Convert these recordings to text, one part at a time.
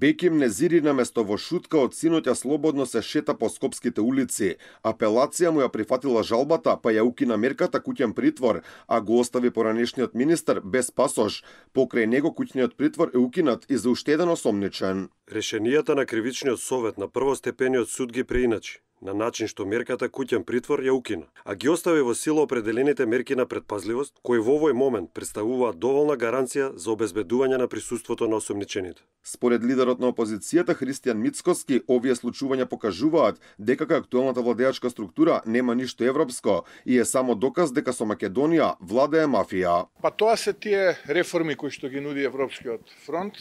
Пеким Незири место во шутка од синоќа слободно се шета по скопските улици. Апелација му ја прифатила жалбата, па ја укина мерката куќен притвор, а го остави поранешниот министер без пасош. Покрај него куќниот притвор е укинат и за уште еден осомничен. Решенијата на кривичниот совет на првостепениот суд ги преиначи на начин што мерката куќен притвор ја укина, а ги остави во сила определените мерки на предпазливост, кои во овој момент представуваат доволна гаранција за обезбедување на присуството на осомничените. Според лидерот на опозицијата Христијан Мицкоски, овие случувања покажуваат дека актуелната владеачка структура нема ништо европско и е само доказ дека со Македонија владее мафија. Па тоа се тие реформи кои што ги нуди Европскиот фронт,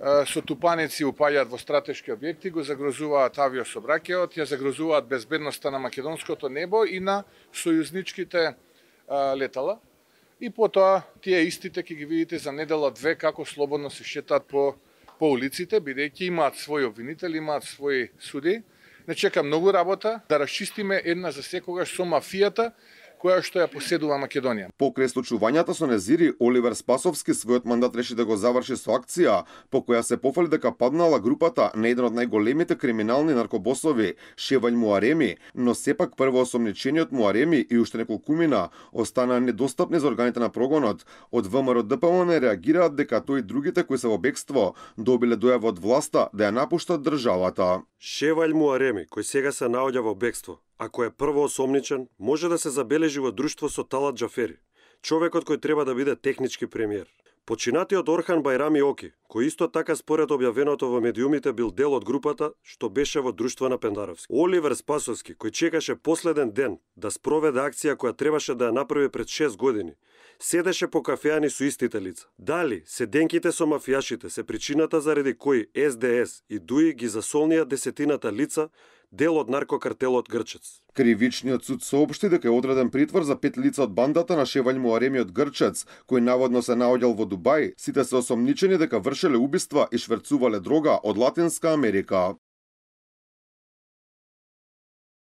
со тупаници упаѓаат во стратешки објекти, го загрозуваат авиособраќајот, ја загрозуваат безбедноста на македонското небо и на сојузничките летала. И потоа тие истите ќе ги видите за недела две како слободно се шетаат по по улиците, бидејќи имаат своји обвинители, имаат своји суди. Не чека многу работа да расчистиме една за секогаш со мафијата која што ја поседува Македонија. По случувањата со Незири, Оливер Спасовски својот мандат реши да го заврши со акција по која се пофали дека паднала групата на еден од најголемите криминални наркобосови Шевалј Муареми, но сепак прво осомничениот Муареми и уште неколку мина останаа недостапни за органите на прогонот. Од ВМРО ДПМН реагираат дека тој и другите кои се во бегство добиле дојава од власта да ја напуштат државата. Шевалј Муареми, кој сега се наоѓа во бегство, Ако е прво осомничен, може да се забележи во друштво со Талат Џафери, човекот кој треба да биде технички премиер. Починатиот Орхан Байрами Оки, кој исто така според објавеното во медиумите бил дел од групата што беше во друштво на Пендаровски. Оливер Спасовски, кој чекаше последен ден да спроведе акција која требаше да ја направи пред 6 години, седеше по кафеани со истите лица. Дали седенките со мафијашите се причината заради кои СДС и ДУИ ги засолнија десетината лица дел од наркокартелот Грчец. Кривичниот суд соопшти дека е одреден притвор за пет лица од бандата на Шевалј Муаремиот Грчец, кој наводно се наоѓал во Дубај. Сите се осомничени дека врши вршеле убиства и шверцувале дрога од Латинска Америка.